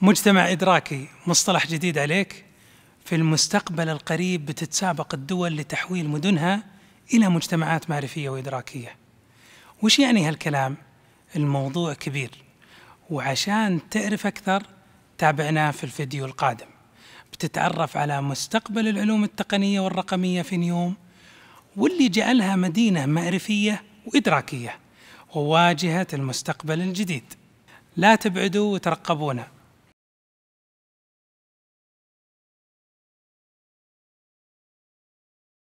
مجتمع إدراكي مصطلح جديد عليك في المستقبل القريب بتتسابق الدول لتحويل مدنها إلى مجتمعات معرفية وإدراكية وش يعني هالكلام؟ الموضوع كبير وعشان تعرف أكثر تابعنا في الفيديو القادم بتتعرف على مستقبل العلوم التقنية والرقمية في نيوم واللي جعلها مدينة معرفية وإدراكية وواجهة المستقبل الجديد لا تبعدوا وترقبونا